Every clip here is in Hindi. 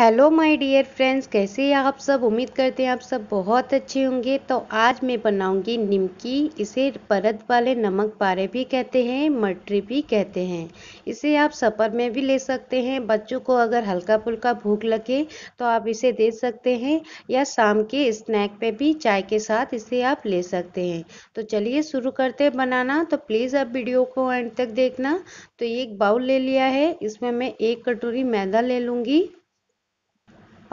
हेलो माय डियर फ्रेंड्स कैसे हैं आप सब उम्मीद करते हैं आप सब बहुत अच्छे होंगे तो आज मैं बनाऊंगी निमकी इसे परत वाले नमक पारे भी कहते हैं मटरी भी कहते हैं इसे आप सफ़र में भी ले सकते हैं बच्चों को अगर हल्का फुल्का भूख लगे तो आप इसे दे सकते हैं या शाम के स्नैक पे भी चाय के साथ इसे आप ले सकते हैं तो चलिए शुरू करते हैं बनाना तो प्लीज़ आप वीडियो को एंड तक देखना तो एक बाउल ले लिया है इसमें मैं एक कटोरी मैदा ले लूँगी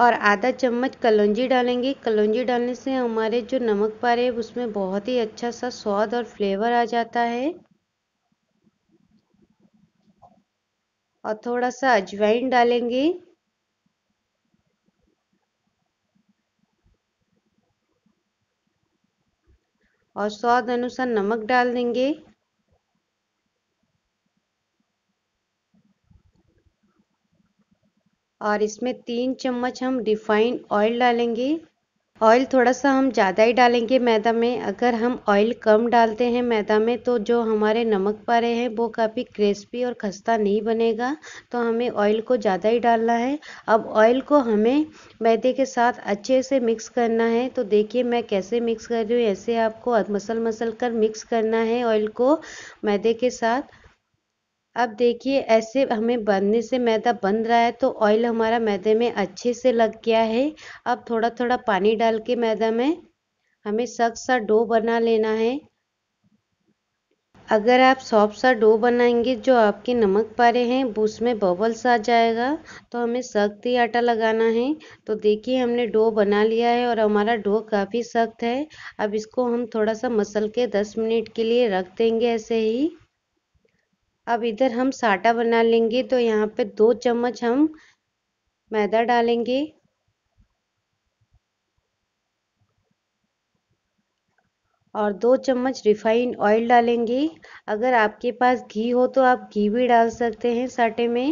और आधा चम्मच कलौंजी डालेंगे कलौंजी डालने से हमारे जो नमक पारे है उसमें बहुत ही अच्छा सा स्वाद और फ्लेवर आ जाता है और थोड़ा सा अजवाइन डालेंगे और स्वाद अनुसार नमक डाल देंगे और इसमें तीन चम्मच हम रिफाइंड ऑयल डालेंगे ऑयल थोड़ा सा हम ज़्यादा ही डालेंगे मैदा में अगर हम ऑयल कम डालते हैं मैदा में तो जो हमारे नमक पारे हैं वो काफ़ी क्रिस्पी और खस्ता नहीं बनेगा तो हमें ऑयल को ज़्यादा ही डालना है अब ऑयल को हमें मैदे के साथ अच्छे से मिक्स करना है तो देखिए मैं कैसे मिक्स कर रही हूँ ऐसे आपको मसल मसल कर मिक्स करना है ऑयल को मैदे के साथ अब देखिए ऐसे हमें बनने से मैदा बन रहा है तो ऑयल हमारा मैदे में अच्छे से लग गया है अब थोड़ा थोड़ा पानी डाल के मैदा में हमें सख्त सा डो बना लेना है अगर आप सॉफ्ट सा डो बनाएंगे जो आपके नमक पारे हैं उसमें बबल्स आ जाएगा तो हमें सख्त ही आटा लगाना है तो देखिए हमने डो बना लिया है और हमारा डो काफ़ी सख्त है अब इसको हम थोड़ा सा मसल के 10 मिनट के लिए रख देंगे ऐसे ही अब इधर हम साटा बना लेंगे तो यहाँ पे दो चम्मच हम मैदा डालेंगे और दो चम्मच रिफाइंड ऑयल डालेंगे अगर आपके पास घी हो तो आप घी भी डाल सकते हैं साटे में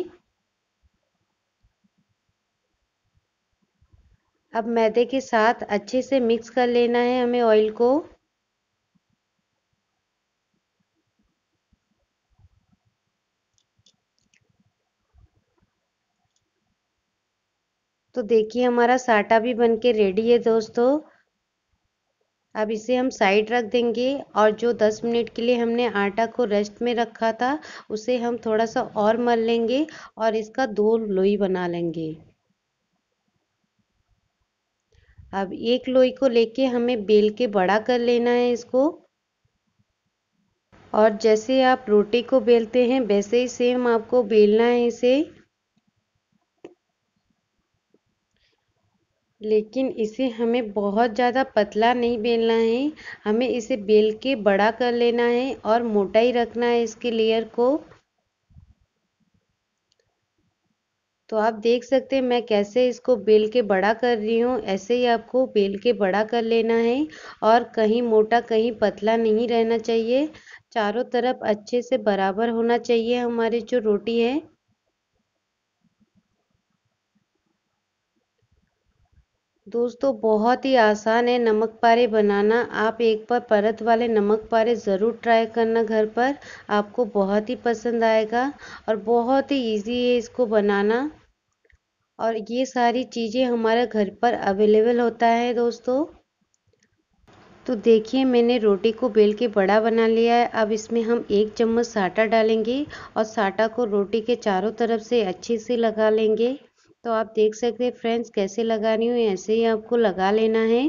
अब मैदे के साथ अच्छे से मिक्स कर लेना है हमें ऑयल को तो देखिए हमारा साटा भी बन के रेडी है दोस्तों अब इसे हम साइड रख देंगे और जो 10 मिनट के लिए हमने आटा को रेस्ट में रखा था उसे हम थोड़ा सा और मल लेंगे और इसका दो लोई बना लेंगे अब एक लोई को लेके हमें बेल के बड़ा कर लेना है इसको और जैसे आप रोटी को बेलते हैं वैसे ही सेम आपको बेलना है इसे लेकिन इसे हमें बहुत ज़्यादा पतला नहीं बेलना है हमें इसे बेल के बड़ा कर लेना है और मोटा ही रखना है इसके लेयर को तो आप देख सकते हैं मैं कैसे इसको बेल के बड़ा कर रही हूँ ऐसे ही आपको बेल के बड़ा कर लेना है और कहीं मोटा कहीं पतला नहीं रहना चाहिए चारों तरफ अच्छे से बराबर होना चाहिए हमारी जो रोटी है दोस्तों बहुत ही आसान है नमक पारे बनाना आप एक बार परत वाले नमक पारे ज़रूर ट्राई करना घर पर आपको बहुत ही पसंद आएगा और बहुत ही इजी है इसको बनाना और ये सारी चीज़ें हमारे घर पर अवेलेबल होता है दोस्तों तो देखिए मैंने रोटी को बेल के बड़ा बना लिया है अब इसमें हम एक चम्मच साटा डालेंगे और साटा को रोटी के चारों तरफ से अच्छे से लगा लेंगे तो आप देख सकते हैं फ्रेंड्स कैसे लगा रही हूँ ऐसे ही आपको लगा लेना है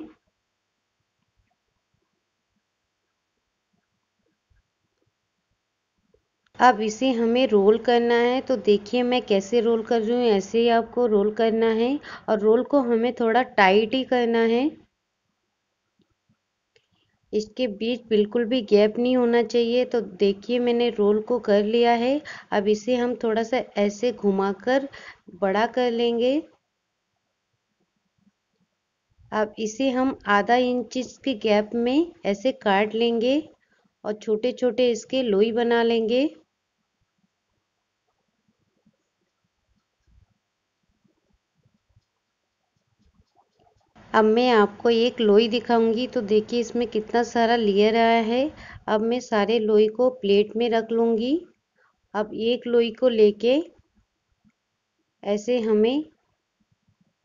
अब इसे हमें रोल करना है तो देखिए मैं कैसे रोल कर रही हूँ ऐसे ही आपको रोल करना है और रोल को हमें थोड़ा टाइट ही करना है इसके बीच बिल्कुल भी गैप नहीं होना चाहिए तो देखिए मैंने रोल को कर लिया है अब इसे हम थोड़ा सा ऐसे घुमाकर बड़ा कर लेंगे अब इसे हम आधा इंच के गैप में ऐसे काट लेंगे और छोटे छोटे इसके लोई बना लेंगे अब मैं आपको एक लोई दिखाऊंगी तो देखिए इसमें कितना सारा लेयर आया है अब मैं सारे लोई को प्लेट में रख लूँगी अब एक लोई को लेके ऐसे हमें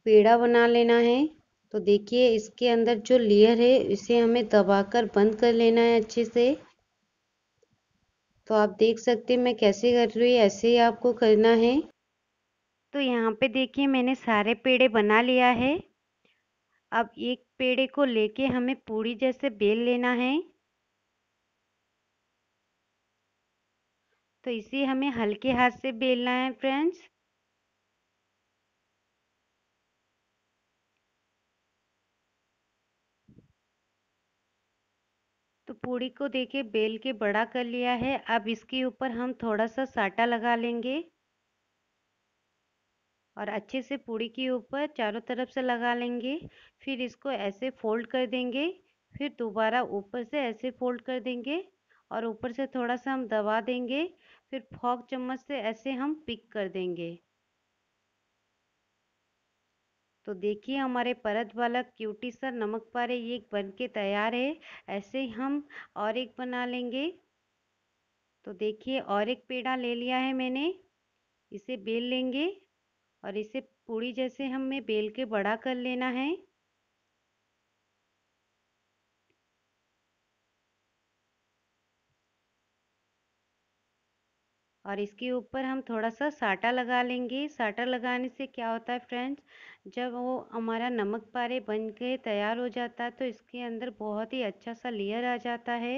पेड़ा बना लेना है तो देखिए इसके अंदर जो लेयर है इसे हमें दबाकर बंद कर लेना है अच्छे से तो आप देख सकते मैं कैसे कर रही हूँ ऐसे ही आपको करना है तो यहाँ पे देखिए मैंने सारे पेड़े बना लिया है अब एक पेड़े को लेके हमें पूरी जैसे बेल लेना है तो इसे हमें हल्के हाथ से बेलना है फ्रेंड्स तो पूड़ी को देखे बेल के बड़ा कर लिया है अब इसके ऊपर हम थोड़ा सा साटा लगा लेंगे और अच्छे से पूड़ी के ऊपर चारों तरफ से लगा लेंगे फिर इसको ऐसे फोल्ड कर देंगे फिर दोबारा ऊपर से ऐसे फोल्ड कर देंगे और ऊपर से थोड़ा सा हम दबा देंगे फिर फॉक चम्मच से ऐसे हम पिक कर देंगे तो देखिए हमारे परत वाला क्यूटी सर नमक पारे ये बन के तैयार है ऐसे हम और एक बना लेंगे तो देखिए और एक पेड़ा ले लिया है मैंने इसे बेल लेंगे और इसे पूड़ी जैसे हमें बेल के बड़ा कर लेना है और इसके ऊपर हम थोड़ा सा साटा लगा लेंगे साटा लगाने से क्या होता है फ्रेंड्स जब वो हमारा नमक पारे बन के तैयार हो जाता है तो इसके अंदर बहुत ही अच्छा सा लेयर आ जाता है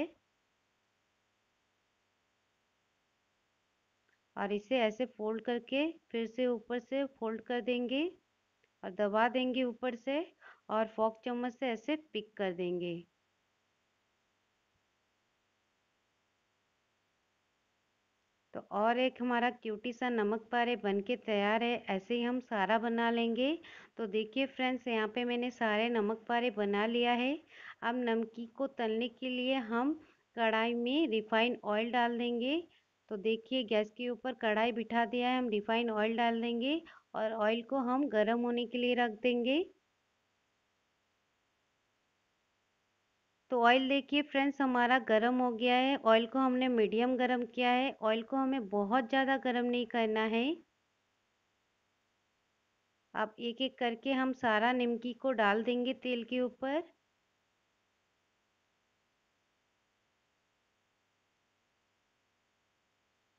और इसे ऐसे फोल्ड करके फिर से ऊपर से फोल्ड कर देंगे और दबा देंगे ऊपर से और फोक चम्मच से ऐसे पिक कर देंगे तो और एक हमारा क्यूटी सा नमक पारे बन के तैयार है ऐसे ही हम सारा बना लेंगे तो देखिए फ्रेंड्स यहाँ पे मैंने सारे नमक पारे बना लिया है अब नमकी को तलने के लिए हम कढ़ाई में रिफाइंड ऑयल डाल देंगे तो देखिए गैस के ऊपर कढ़ाई बिठा दिया है हम रिफाइंड ऑयल डाल देंगे और ऑयल को हम गर्म होने के लिए रख देंगे तो ऑयल देखिए फ्रेंड्स हमारा गर्म हो गया है ऑयल को हमने मीडियम गर्म किया है ऑयल को हमें बहुत ज़्यादा गर्म नहीं करना है अब एक एक करके हम सारा निमकी को डाल देंगे तेल के ऊपर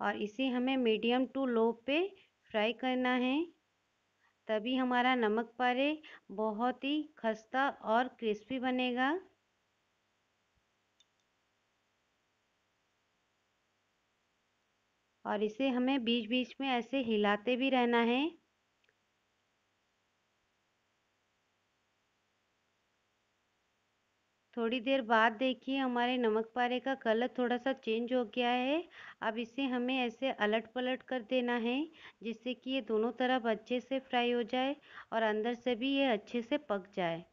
और इसे हमें मीडियम टू लो पे फ्राई करना है तभी हमारा नमक पारे बहुत ही खस्ता और क्रिस्पी बनेगा और इसे हमें बीच बीच में ऐसे हिलाते भी रहना है थोड़ी देर बाद देखिए हमारे नमक पारे का कलर थोड़ा सा चेंज हो गया है अब इसे हमें ऐसे अलट पलट कर देना है जिससे कि ये दोनों तरफ अच्छे से फ्राई हो जाए और अंदर से भी ये अच्छे से पक जाए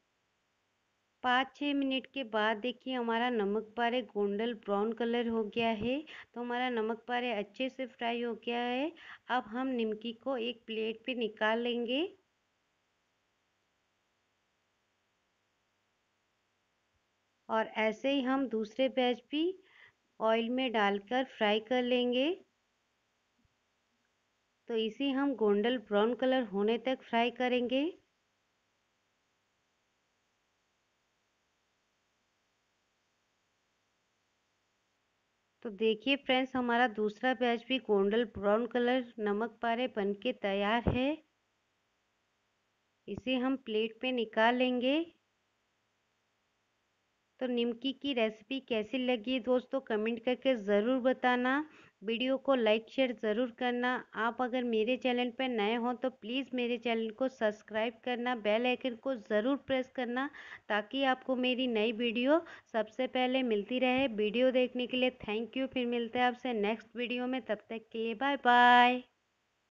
पाँच छः मिनट के बाद देखिए हमारा नमक पारे गोल्डन ब्राउन कलर हो गया है तो हमारा नमक पारे अच्छे से फ्राई हो गया है अब हम निमकी को एक प्लेट पे निकाल लेंगे और ऐसे ही हम दूसरे बैच भी ऑयल में डालकर फ्राई कर लेंगे तो इसे हम गोंडल ब्राउन कलर होने तक फ्राई करेंगे तो देखिए फ्रेंड्स हमारा दूसरा बैच भी गोंडल ब्राउन कलर नमक पारे बनके तैयार है इसे हम प्लेट पे निकाल लेंगे तो निमकी की रेसिपी कैसी लगी दोस्तों कमेंट करके ज़रूर बताना वीडियो को लाइक शेयर ज़रूर करना आप अगर मेरे चैनल पर नए हों तो प्लीज़ मेरे चैनल को सब्सक्राइब करना बेल आइकन को ज़रूर प्रेस करना ताकि आपको मेरी नई वीडियो सबसे पहले मिलती रहे वीडियो देखने के लिए थैंक यू फिर मिलते हैं आपसे नेक्स्ट वीडियो में तब तक के लिए बाय बाय